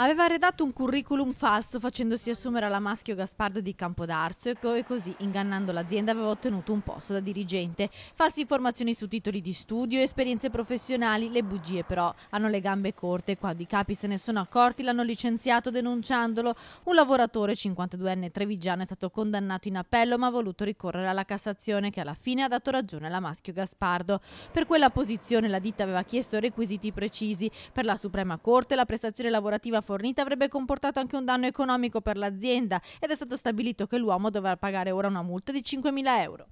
Aveva redatto un curriculum falso facendosi assumere alla Maschio Gaspardo di Campodarso e, così, ingannando l'azienda, aveva ottenuto un posto da dirigente. False informazioni su titoli di studio, esperienze professionali, le bugie però hanno le gambe corte. Quando i capi se ne sono accorti l'hanno licenziato denunciandolo. Un lavoratore 52enne trevigiano è stato condannato in appello ma ha voluto ricorrere alla Cassazione che alla fine ha dato ragione alla Maschio Gaspardo. Per quella posizione la ditta aveva chiesto requisiti precisi. Per la Suprema Corte la prestazione lavorativa fornita avrebbe comportato anche un danno economico per l'azienda ed è stato stabilito che l'uomo dovrà pagare ora una multa di 5.000 euro.